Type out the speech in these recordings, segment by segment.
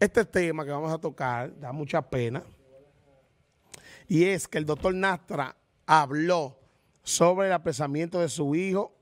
Este tema que vamos a tocar da mucha pena. Y es que el doctor Nastra habló sobre el apresamiento de su hijo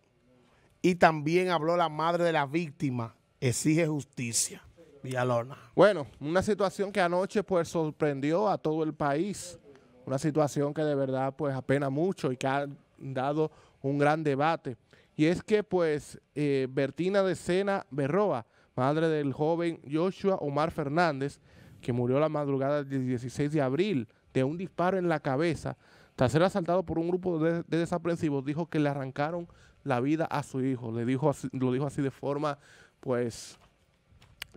y también habló la madre de la víctima. Exige justicia. Villalona. Bueno, una situación que anoche pues sorprendió a todo el país. Una situación que de verdad pues apena mucho y que ha dado un gran debate. Y es que pues eh, Bertina de Sena Berroa madre del joven Joshua Omar Fernández, que murió la madrugada del 16 de abril de un disparo en la cabeza, tras ser asaltado por un grupo de, desaprensivos, dijo que le arrancaron la vida a su hijo. Le dijo lo dijo así de forma, pues,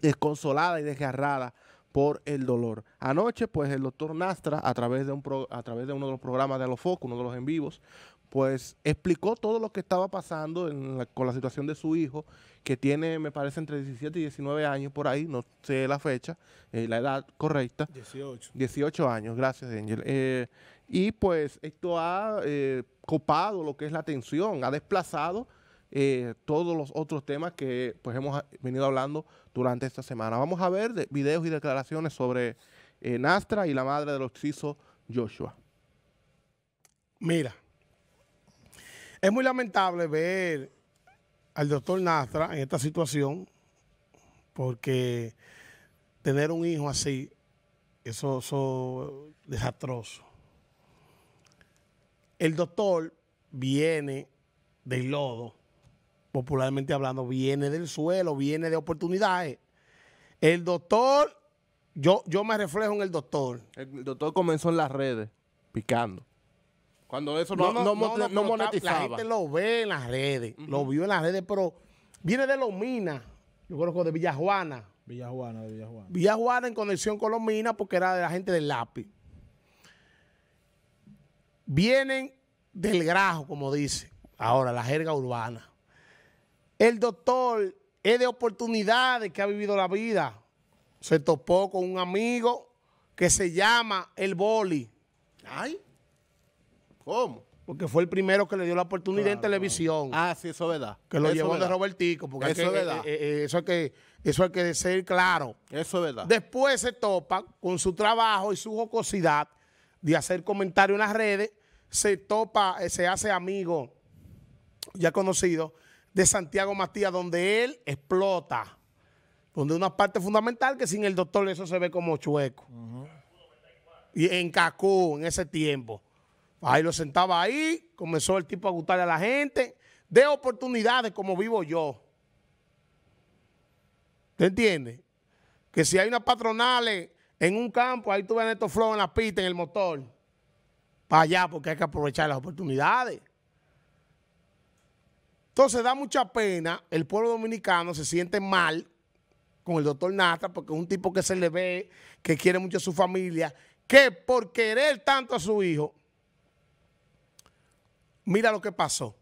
desconsolada y desgarrada por el dolor. Anoche, pues, el doctor Nastra, a través de, un a través de uno de los programas de Alofoco, uno de los en vivos, pues explicó todo lo que estaba pasando con la situación de su hijo, que tiene, me parece, entre 17 y 19 años por ahí, no sé la fecha, eh, la edad correcta. 18. 18 años, gracias, Angel. Eh, y pues esto ha eh, copado lo que es la atención, ha desplazado todos los otros temas que pues, hemos venido hablando durante esta semana. Vamos a ver videos y declaraciones sobre Nastra y la madre del hijos Joshua. Mira, es muy lamentable ver al doctor Nastra en esta situación, porque tener un hijo así, eso, es desastroso. El doctor viene del lodo, popularmente hablando, viene del suelo, viene de oportunidades. El doctor, yo, yo me reflejo en el doctor. El doctor comenzó en las redes, picando. Cuando eso no, no, no, monetizaba. La gente lo ve en las redes, lo vio en las redes, pero viene de los Minas, yo conozco de Villajuana. Villajuana, de Villajuana. Villajuana en conexión con los Minas porque era de la gente del lápiz. Vienen del grajo, como dice ahora la jerga urbana. El doctor es de oportunidades que ha vivido la vida. Se topó con un amigo que se llama El Boli. Ay, ¿Cómo? Porque fue el primero que le dio la oportunidad en televisión. Ah, sí, eso es verdad. Que lo llevó de Robertico. Porque eh, eh, eh, eso, hay que, verdad. eso, hay que, ser claro. Eso es verdad. Después se topa con su trabajo y su jocosidad de hacer comentarios en las redes. Se topa, se hace amigo, ya conocido, de Santiago Matías, donde él explota. Donde una parte fundamental que sin el doctor eso se ve como chueco. Y en Cacú, en ese tiempo. Ahí lo sentaba ahí, comenzó el tipo a gustarle a la gente, de oportunidades como vivo yo. ¿Te entiendes? Que si hay unas patronales en un campo, ahí tú ves a Neto Flow en la pista, en el motor, para allá, porque hay que aprovechar las oportunidades. Entonces da mucha pena, el pueblo dominicano se siente mal con el doctor Nata, porque es un tipo que se le ve, que quiere mucho a su familia, que por querer tanto a su hijo, Mira lo que pasó.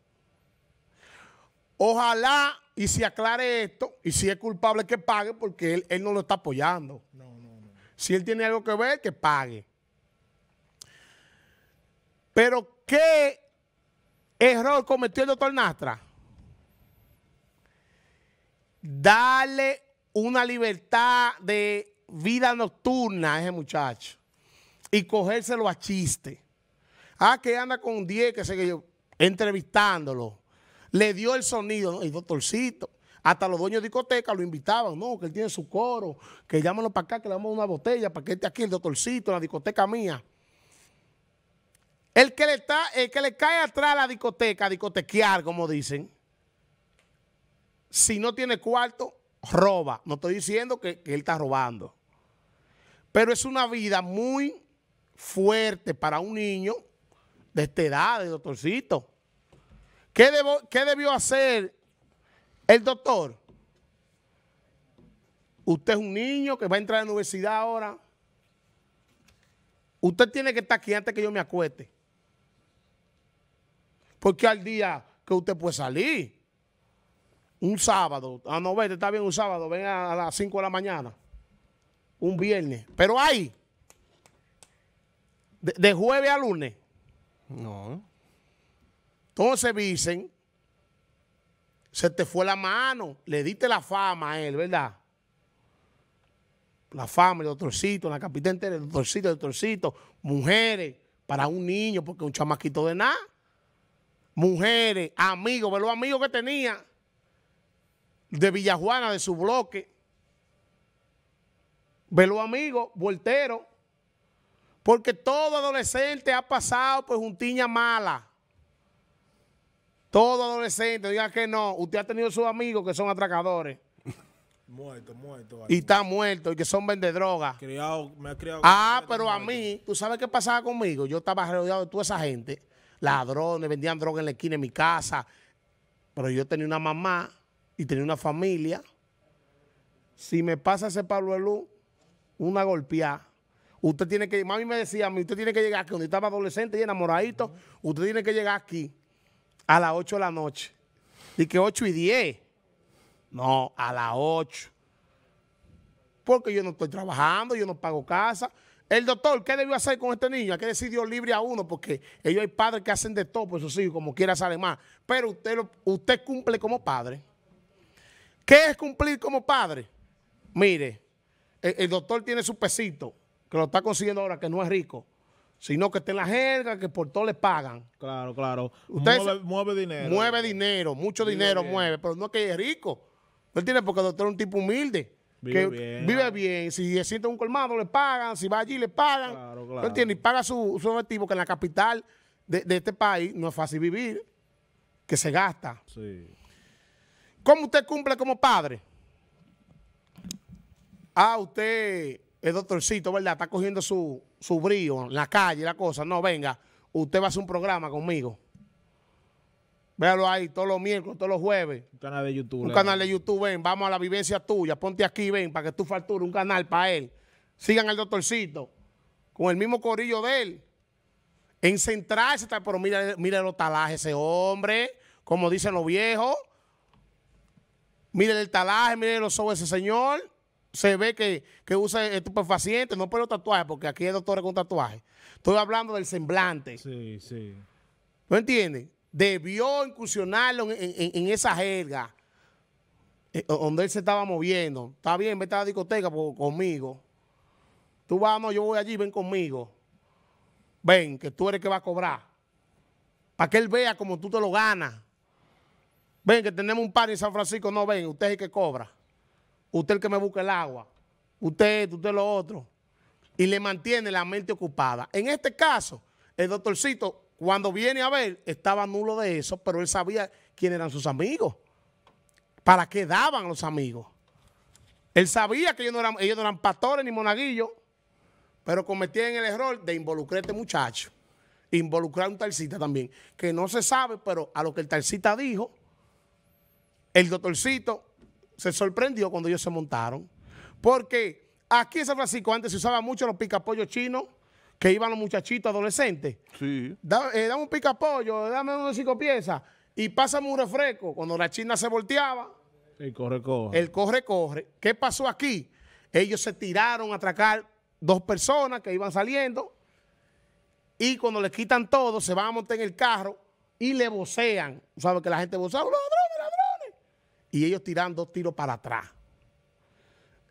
Ojalá y si aclare esto, y si es culpable que pague, porque él, no lo está apoyando. No, no, no. Si él tiene algo que ver, que pague. Pero ¿qué error cometió el doctor Nastra? Darle una libertad de vida nocturna a ese muchacho y cogérselo a chiste. Ah, que anda con 10, que sé que yo entrevistándolo, le dio el sonido, el doctorcito. Hasta los dueños de discoteca lo invitaban, no, que él tiene su coro, que llámalo para acá, que le damos una botella, para que esté aquí el doctorcito, la discoteca mía. El que le, está, el que le cae atrás a la discoteca, a discotequear, como dicen, si no tiene cuarto, roba. No estoy diciendo que, que él está robando. Pero es una vida muy fuerte para un niño de esta edad, de doctorcito. ¿Qué, debo, debió hacer el doctor? Usted es un niño que va a entrar a la universidad ahora. Usted tiene que estar aquí antes que yo me acueste. Porque al día que usted puede salir, un sábado, a ah, no ver, está bien un sábado, venga a, las 5 de la mañana, un viernes. Pero ahí, de jueves a lunes, no. Entonces dicen, se te fue la mano, le diste la fama a él, ¿verdad? La fama, el doctorcito, la capital entera, el doctorcito, el doctorcito, mujeres, para un niño, porque un chamaquito de nada. Mujeres, amigos, velo los amigos que tenía de Villajuana, de su bloque. velo los amigos, Voltero. Porque todo adolescente ha pasado un tiña mala. Todo adolescente, diga que no. Usted ha tenido sus amigos que son atracadores. Muerto, muerto. Y está muerto y que son vendedrogas. Criado, me ha criado. Ah, pero a mí, ¿tú sabes qué pasaba conmigo? Yo estaba rodeado de toda esa gente. Ladrones, vendían droga en la esquina de mi casa. Pero yo tenía una mamá y tenía una familia. Si me pasa ese Pablo Elú, una golpeada, Usted tiene que, mami me decía usted tiene que llegar aquí, cuando estaba adolescente y enamoradito, usted tiene que llegar aquí a las 8 de la noche. Y que 8 y 10. No, a las 8. Porque yo no estoy trabajando, yo no pago casa. El doctor, ¿qué debió hacer con este niño? Hay que decidió libre a uno, porque ellos hay padres que hacen de todo por sus hijos, como quiera sale más. Pero usted, usted cumple como padre. ¿Qué es cumplir como padre? Mire, el doctor tiene su pesito que lo está consiguiendo ahora, que no es rico, sino que está en la jerga, que por todo le pagan. Claro, claro. Usted mueve, dinero. Mueve dinero, mucho dinero mueve, pero no es que es rico. Él tiene porque el doctor es un tipo humilde. Vive que bien. Vive bien. Si siente un colmado, le pagan. Si va allí, le pagan. Claro, claro. entiende? Y paga su, objetivo, que en la capital de, de, este país no es fácil vivir, que se gasta. Sí. ¿Cómo usted cumple como padre? Ah, usted el doctorcito, ¿verdad? Está cogiendo su, su brío en la calle, la cosa. No, venga, usted va a hacer un programa conmigo. Véalo ahí todos los miércoles, todos los jueves. Un canal de YouTube. Un eh. canal de YouTube, ven, vamos a la vivencia tuya. Ponte aquí, ven, para que tú faltures un canal para él. Sigan al doctorcito con el mismo corillo de él. En centrarse, pero mira, los talajes ese hombre, como dicen los viejos. Miren el talaje, mire los ojos ese señor se ve que, que usa estupefacientes, no por los tatuajes, porque aquí hay doctores con tatuajes. Estoy hablando del semblante. Sí, sí. ¿No entiendes? Debió incursionarlo en, esa jerga eh, donde él se estaba moviendo. Está bien, vete a la discoteca conmigo. Tú vamos, yo voy allí, ven conmigo. Ven, que tú eres el que va a cobrar. Para que él vea como tú te lo ganas. Ven, que tenemos un par en San Francisco, no ven, usted es el que cobra usted el que me busca el agua, usted, usted lo otro, y le mantiene la mente ocupada. En este caso, el doctorcito, cuando viene a ver, estaba nulo de eso, pero él sabía quién eran sus amigos, para qué daban los amigos. Él sabía que ellos no eran, ellos eran pastores ni monaguillos, pero cometían el error de involucrar a este muchacho, involucrar a un talcita también, que no se sabe, pero a lo que el talcita dijo, el doctorcito se sorprendió cuando ellos se montaron. Porque aquí en San Francisco antes se usaban mucho los picapollos chinos que iban los muchachitos adolescentes. Sí. Eh, dame un picapollo, dame unos cinco piezas y pásame un refresco. Cuando la china se volteaba. El corre-corre. El corre-corre. ¿Qué pasó aquí? Ellos se tiraron a atracar dos personas que iban saliendo y cuando les quitan todo, se van a montar en el carro y le vocean. ¿Sabes que la gente vocea? y ellos tirando dos tiros para atrás.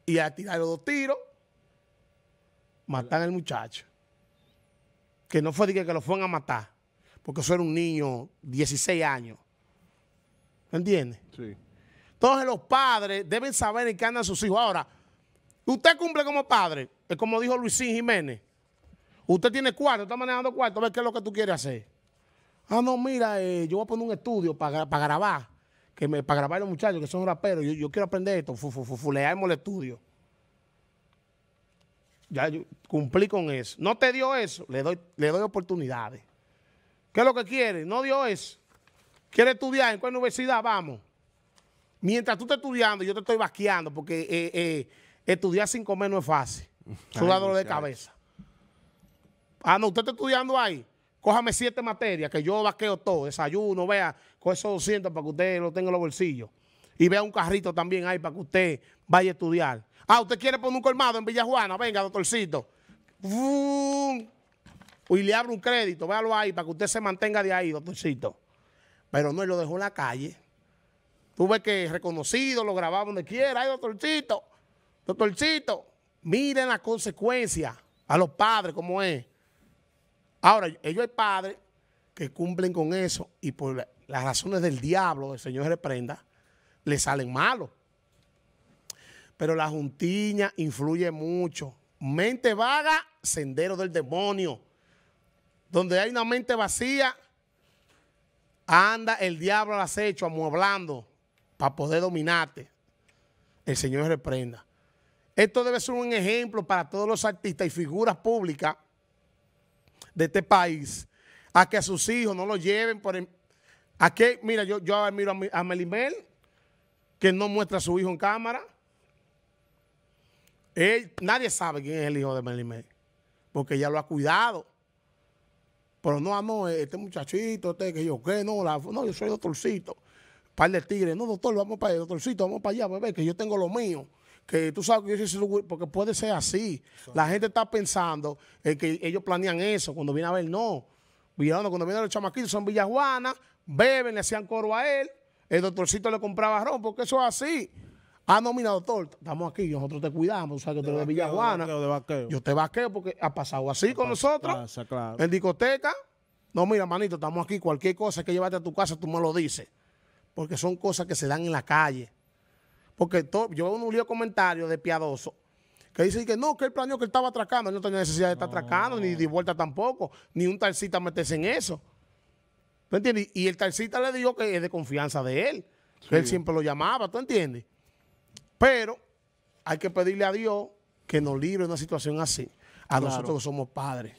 Y al tirar los dos tiros, matan al muchacho. Que no fue de que, lo fueron a matar, porque eso era un niño, 16 años. ¿Me entiendes? Sí. Entonces los padres deben saber en qué andan sus hijos. Ahora, usted cumple como padre, es como dijo Luisín Jiménez. Usted tiene cuarto, está manejando cuarto, a ver qué es lo que tú quieres hacer. Ah, no, mira, eh, yo voy a poner un estudio para, para grabar para grabar a los muchachos que son raperos, yo, quiero aprender esto, fuleamos el estudio. Ya cumplí con eso. No te dio eso, le doy, le doy oportunidades. ¿Qué es lo que quiere? No dio eso. ¿Quiere estudiar? ¿En cuál universidad? Vamos. Mientras tú estás estudiando, yo te estoy basqueando, porque eh, eh, estudiar sin comer no es fácil. dolor de cabeza. Ah, no, usted está estudiando ahí. Cójame siete materias que yo vaqueo todo, desayuno, vea, con esos 200 para que usted lo tenga en los bolsillos. Y vea un carrito también ahí para que usted vaya a estudiar. Ah, usted quiere poner un colmado en Villajuana, venga, doctorcito. Y le abro un crédito, véalo ahí para que usted se mantenga de ahí, doctorcito. Pero no, lo dejó en la calle. Tuve que reconocido, lo grababa donde quiera. Ay, doctorcito, doctorcito, miren las consecuencias a los padres, cómo es. Ahora, ellos hay padres que cumplen con eso y por las razones del diablo, el Señor reprenda, le salen malos. Pero la juntiña influye mucho. Mente vaga, sendero del demonio. Donde hay una mente vacía, anda el diablo al acecho, amueblando, para poder dominarte. El Señor reprenda. Esto debe ser un ejemplo para todos los artistas y figuras públicas de este país a que a sus hijos no los lleven por... a que, mira, yo, yo admiro a, a Melimel, que no muestra a su hijo en cámara. Él, nadie sabe quién es el hijo de Melimel, porque ella lo ha cuidado. Pero no, no, este muchachito, este que yo qué, no, no, yo soy doctorcito. Par de tigres, no, doctor, vamos para allá, doctorcito, vamos para allá, bebé, que yo tengo lo mío que tú sabes que yo porque puede ser así. La gente está pensando que ellos planean eso, cuando viene a ver, no. Villano, cuando vienen los chamaquitos, son villajuanas, beben, le hacían coro a él, el doctorcito le compraba ron, porque eso es así. Ah, no, mira, doctor, estamos aquí, nosotros te cuidamos, sabes que tú eres de Villajuana. Yo te vaqueo porque ha pasado así con nosotros. En discoteca. No, mira, manito, estamos aquí, cualquier cosa que llevaste a tu casa, tú me lo dices. Porque son cosas que se dan en la calle. Porque yo veo un lío comentario de piadoso que dice que no, que él planeó que él estaba atracando. no tenía necesidad de estar atracando, ni de vuelta tampoco, ni un tarcita meterse en eso. ¿Tú entiendes? Y el talcita le dijo que es de confianza de él. Que él siempre lo llamaba, ¿tú entiendes? Pero hay que pedirle a Dios que nos libre de una situación así. A nosotros somos padres.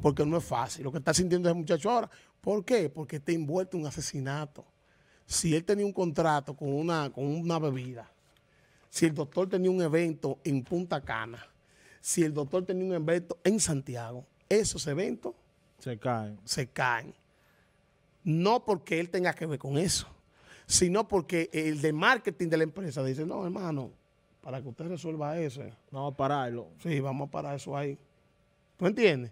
Porque no es fácil. Lo que está sintiendo ese muchacho ahora. ¿Por qué? Porque está envuelto en un asesinato si él tenía un contrato con una, con una bebida, si el doctor tenía un evento en Punta Cana, si el doctor tenía un evento en Santiago, esos eventos se caen. Se caen. No porque él tenga que ver con eso, sino porque el de marketing de la empresa dice, no, hermano, para que usted resuelva eso. Vamos a pararlo. Sí, vamos a parar eso ahí. ¿Tú entiendes?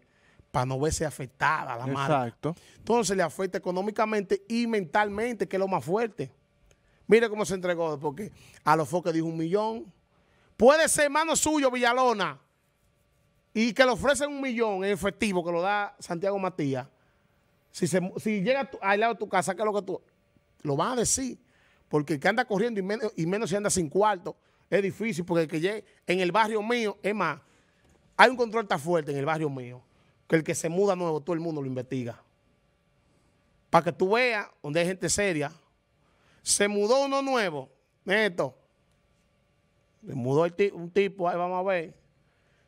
para no verse afectada la madre. Exacto. Entonces le afecta económicamente y mentalmente, que es lo más fuerte. Mire cómo se entregó, porque a los foques dijo un millón. Puede ser mano suyo, Villalona, y que le ofrecen un millón en efectivo, que lo da Santiago Matías. Si, se, llega al lado de tu casa, que es lo que tú? Lo van a decir. Porque el que anda corriendo y menos, y menos si anda sin cuarto, es difícil. Porque el que llegue en el barrio mío, es más, hay un control tan fuerte en el barrio mío que el que se muda nuevo, todo el mundo lo investiga. Para que tú veas donde hay gente seria. Se mudó uno nuevo, neto. Se mudó un tipo, ahí vamos a ver.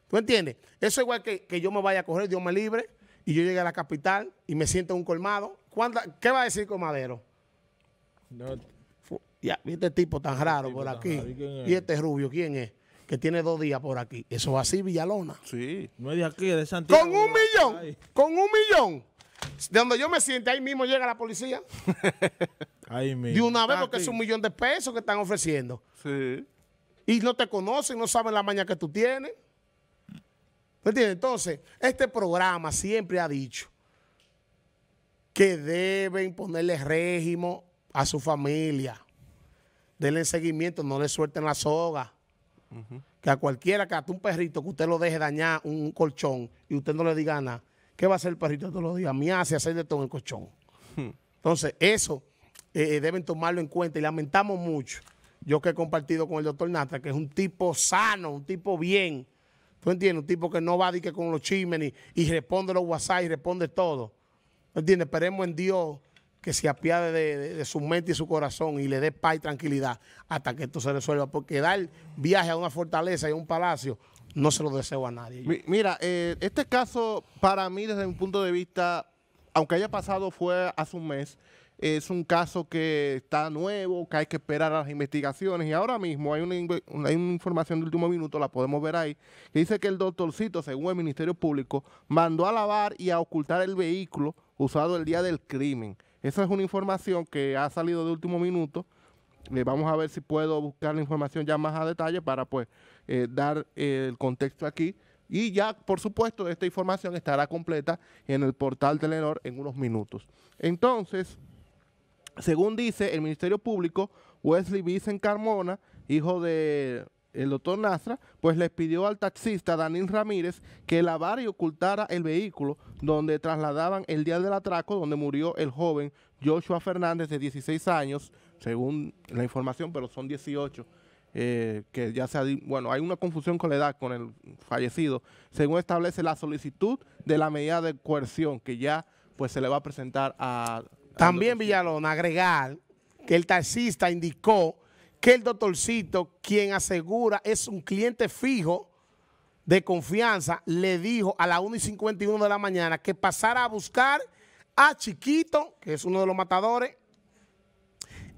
¿Tú entiendes? Eso es igual que, yo me vaya a coger, Dios me libre, y yo llegue a la capital y me siento un colmado. ¿Qué va a decir Comadero? este tipo tan este raro por aquí. ¿Y este rubio quién es? que tiene dos días por aquí. Eso va así, Villalona. Sí, no es de aquí, es de Santiago. Con un millón, con un millón. De donde yo me siente, ahí mismo llega la policía. ahí mismo. De una vez, porque es un millón de pesos que están ofreciendo. Sí. Y no te conocen, no saben la maña que tú tienes. ¿Me entiendes? Entonces, este programa siempre ha dicho que deben ponerle régimen a su familia. Denle seguimiento, no le suelten la soga. Que a cualquiera que hasta un perrito que usted lo deje dañar un colchón y usted no le diga nada, ¿qué va a hacer el perrito todos los días? Me hace hacer de todo el colchón. Hmm. Entonces, eso eh, eh, deben tomarlo en cuenta y lamentamos mucho. Yo que he compartido con el doctor Nata, que es un tipo sano, un tipo bien. ¿Tú entiendes? Un tipo que no va a con los chismes y, responde los WhatsApp y responde todo. ¿Entiendes? Esperemos en Dios que se apiade de, su mente y su corazón y le dé paz y tranquilidad hasta que esto se resuelva. Porque dar viaje a una fortaleza y a un palacio no se lo deseo a nadie. mira, eh, este caso para mí desde un punto de vista, aunque haya pasado fue hace un mes, es un caso que está nuevo, que hay que esperar a las investigaciones. Y ahora mismo hay una, hay una, información de último minuto, la podemos ver ahí, que dice que el doctorcito, según el Ministerio Público, mandó a lavar y a ocultar el vehículo usado el día del crimen. Esa es una información que ha salido de último minuto. le eh, vamos a ver si puedo buscar la información ya más a detalle para pues eh, dar el contexto aquí. Y ya, por supuesto, esta información estará completa en el portal Telenor en unos minutos. Entonces, según dice el Ministerio Público, Wesley Vicen Carmona, hijo de el doctor Nastra pues le pidió al taxista Danil Ramírez que lavara y ocultara el vehículo donde trasladaban el día del atraco, donde murió el joven Joshua Fernández de 16 años, según la información, pero son 18. Eh, que ya se ha, bueno, hay una confusión con la edad, con el fallecido, según establece la solicitud de la medida de coerción que ya pues se le va a presentar a... También Villalón, agregar que el taxista indicó que el doctorcito, quien asegura es un cliente fijo de confianza, le dijo a las 1 y 51 de la mañana que pasara a buscar a Chiquito, que es uno de los matadores,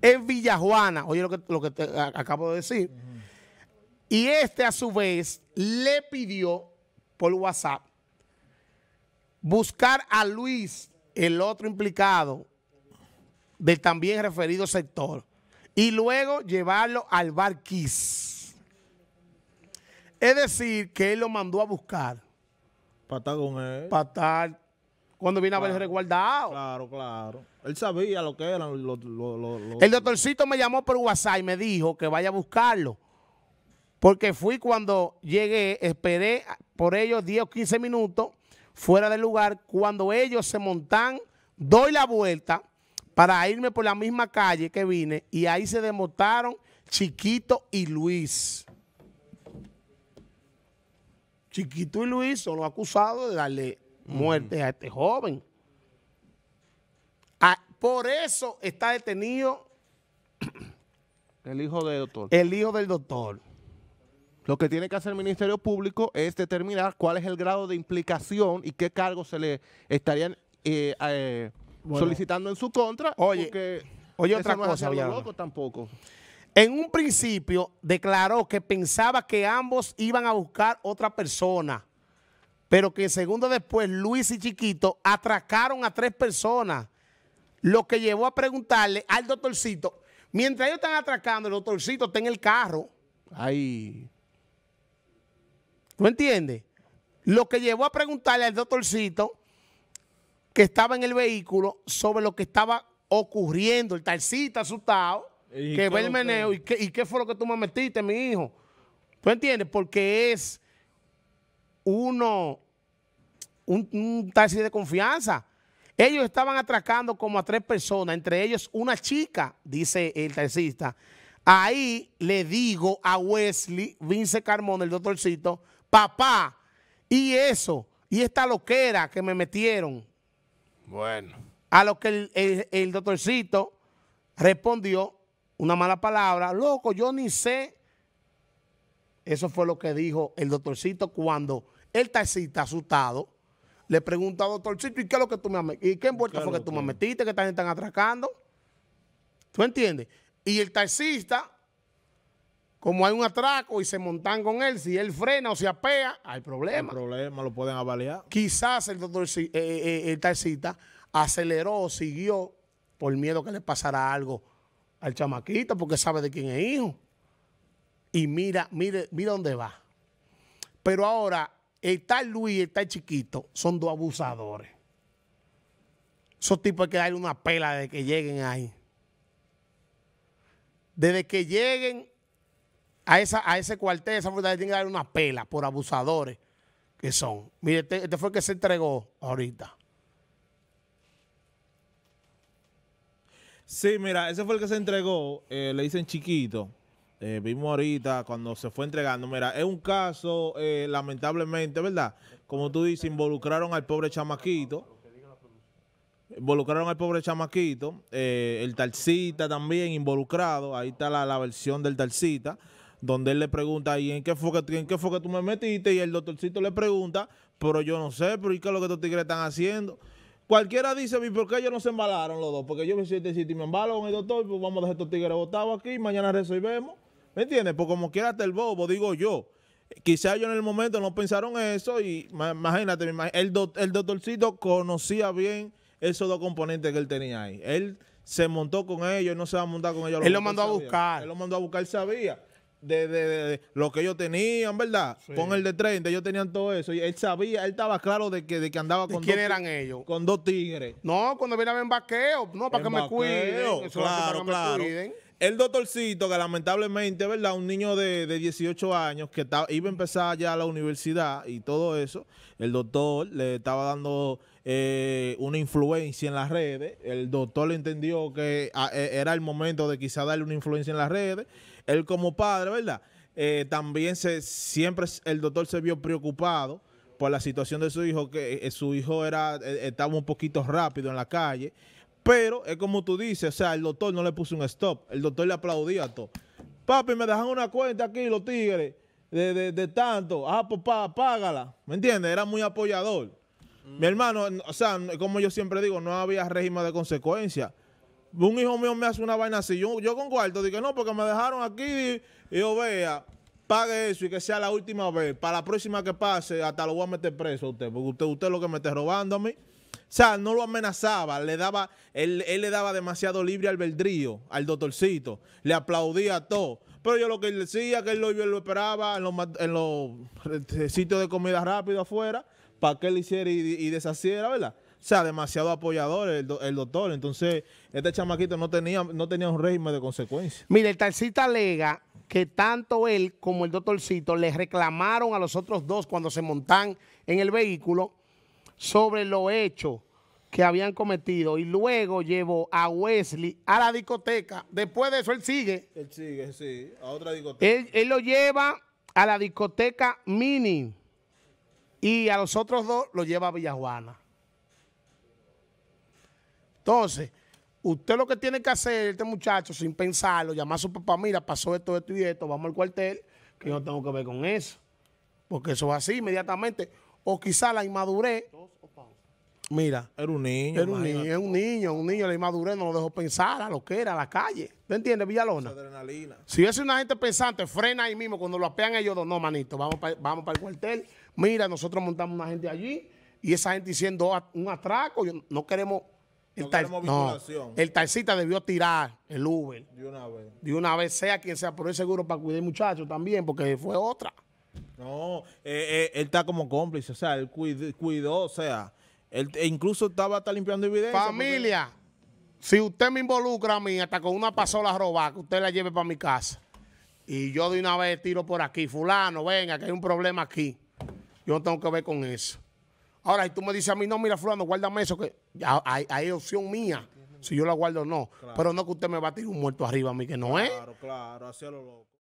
en Villajuana. Oye, lo que, te acabo de decir. Y este, a su vez, le pidió por WhatsApp buscar a Luis, el otro implicado del también referido sector, y luego llevarlo al barquis Es decir, que él lo mandó a buscar. Para estar con él. Para estar cuando vino a el resguardado. Claro, claro. Él sabía lo que eran los... el doctorcito me llamó por WhatsApp y me dijo que vaya a buscarlo. Porque fui cuando llegué, esperé por ellos 10 o 15 minutos fuera del lugar. Cuando ellos se montan, doy la vuelta para irme por la misma calle que vine y ahí se demotaron Chiquito y Luis. Chiquito y Luis son los acusados de darle muerte a este joven. Ah, por eso está detenido el hijo del doctor. El hijo del doctor. Lo que tiene que hacer el Ministerio Público es determinar cuál es el grado de implicación y qué cargos se le estarían eh, eh, solicitando en su contra. Oye, porque otra cosa, loco tampoco. En un principio declaró que pensaba que ambos iban a buscar otra persona, pero que segundo después Luis y Chiquito atracaron a tres personas, lo que llevó a preguntarle al doctorcito, mientras ellos están atracando, el doctorcito está en el carro. Ahí. ¿Tú entiendes? Lo que llevó a preguntarle al doctorcito que estaba en el vehículo sobre lo que estaba ocurriendo. El taxista asustado, que ve el meneo, y, qué fue lo que tú me metiste, mi hijo? ¿Tú entiendes? Porque es uno, un, un de confianza. Ellos estaban atracando como a tres personas, entre ellos una chica, dice el taxista. Ahí le digo a Wesley, Vince Carmona, el doctorcito, papá, y eso, y esta loquera que me metieron. Bueno. A lo que el, doctorcito respondió una mala palabra. Loco, yo ni sé. Eso fue lo que dijo el doctorcito cuando el taxista asustado le preguntó al doctorcito, ¿y qué es lo que tú me ¿Y qué envuelta fue que tú me metiste? Que están, están atracando. ¿Tú entiendes? Y el taxista como hay un atraco y se montan con él, si él frena o se apea, hay problema. Hay problema, lo pueden avaliar. Quizás el doctor eh, eh, eh aceleró o siguió por miedo que le pasara algo al chamaquito, porque sabe de quién es hijo. Y mira, mira dónde va. Pero ahora, el tal Luis y el tal chiquito son dos abusadores. Esos tipos hay que darle una pela desde que lleguen ahí. Desde que lleguen a, esa, a ese cuartel, esa fortaleza tiene que dar una pela por abusadores que son. Mire, este, este, fue el que se entregó ahorita. Sí, mira, ese fue el que se entregó, eh, le dicen chiquito. Eh, vimos ahorita cuando se fue entregando. Mira, es un caso, eh, lamentablemente, ¿verdad? Como tú dices, involucraron al pobre chamaquito. Involucraron al pobre chamaquito. el talcita también involucrado. Ahí está la, versión del talcita donde él le pregunta, ¿y en qué fue que, en qué fue tú me metiste? Y el doctorcito le pregunta, pero yo no sé, pero ¿y qué es lo que estos tigres están haciendo? Cualquiera dice, ¿y por qué ellos no se embalaron los dos? Porque yo me siento si me embalo con el doctor, pues vamos a dejar estos tigres botados aquí, mañana resolvemos. ¿Me entiendes? Pues como quiera el bobo, digo yo. quizá ellos en el momento no pensaron eso y imagínate, el, doctorcito conocía bien esos dos componentes que él tenía ahí. Él se montó con ellos, no se va a montar con ellos. Él lo mandó a buscar. Él lo mandó a buscar, sabía de, lo que ellos tenían, ¿verdad? Con el de 30, ellos tenían todo eso. Y él sabía, él estaba claro de que, de que andaba con quién eran ellos? Con dos tigres. No, cuando vienen en vaqueo, no, para que me cuiden. claro, claro. El doctorcito, que lamentablemente, ¿verdad? Un niño de, de 18 años que iba a empezar ya la universidad y todo eso, el doctor le estaba dando eh, una influencia en las redes. El doctor le entendió que ah, e, era el momento de quizá darle una influencia en las redes él como padre, ¿verdad? Eh, también se, siempre el doctor se vio preocupado por la situación de su hijo, que eh, su hijo era, eh, estaba un poquito rápido en la calle, pero es como tú dices, o sea, el doctor no le puso un stop, el doctor le aplaudía a todo. Papi, me dejan una cuenta aquí los tigres de, tanto, ah, pues, papá, págala, ¿me entiendes? Era muy apoyador. Mi hermano, o sea, como yo siempre digo, no había régimen de consecuencia un hijo mío me hace una vaina así. Yo, yo con cuarto dije, no, porque me dejaron aquí y yo oh, vea, pague eso y que sea la última vez. Para la próxima que pase, hasta lo voy a meter preso a usted, porque usted, usted es lo que me está robando a mí. O sea, no lo amenazaba, le daba, él, le daba demasiado libre albedrío al doctorcito, le aplaudía a todo. Pero yo lo que él decía, que él lo, esperaba en los, en los, eh, sitios de comida rápido afuera, para que él hiciera y, deshaciera, ¿verdad? O sea, demasiado apoyador el, el doctor. Entonces, este chamaquito no tenía, no tenía un régimen de consecuencias. Mire, el taxista alega que tanto él como el doctorcito le reclamaron a los otros dos cuando se montan en el vehículo sobre lo hecho que habían cometido y luego llevó a Wesley a la discoteca. Después de eso, él sigue. Él sigue, sí, a otra discoteca. Él, él lo lleva a la discoteca Mini y a los otros dos lo lleva a Villajuana. Entonces, Usted lo que tiene que hacer, este muchacho, sin pensarlo, llamar a su papá, mira, pasó esto, esto y esto, vamos al cuartel, que yo no tengo que ver con eso. Porque eso es así inmediatamente. O quizá la inmadurez. Mira. Era un niño. Era un niño, era un niño, un la inmadurez no lo dejó pensar a lo que era, a la calle. ¿Te entiendes, Villalona? adrenalina. Si es una gente pensante, frena ahí mismo. Cuando lo apean ellos dos, no, manito, vamos para vamos para el cuartel. Mira, nosotros montamos una gente allí y esa gente diciendo un atraco, no queremos el, talcita debió tirar el Uber. De una vez. De una vez, sea quien sea, por el seguro para cuidar muchacho también, porque fue otra. No, eh, eh, él está como cómplice, o sea, él cuidó, o sea, incluso estaba hasta limpiando evidencia. Familia, si usted me involucra a mí hasta con una pasola robada, que usted la lleve para mi casa y yo de una vez tiro por aquí, fulano, venga, que hay un problema aquí. Yo tengo que ver con eso. Ahora, si tú me dices a mí, no, mira, fulano, guárdame eso, que hay, hay opción mía, si yo la guardo o no. Pero no que usted me va a tirar un muerto arriba a mí, que no es. Claro, claro, lo loco.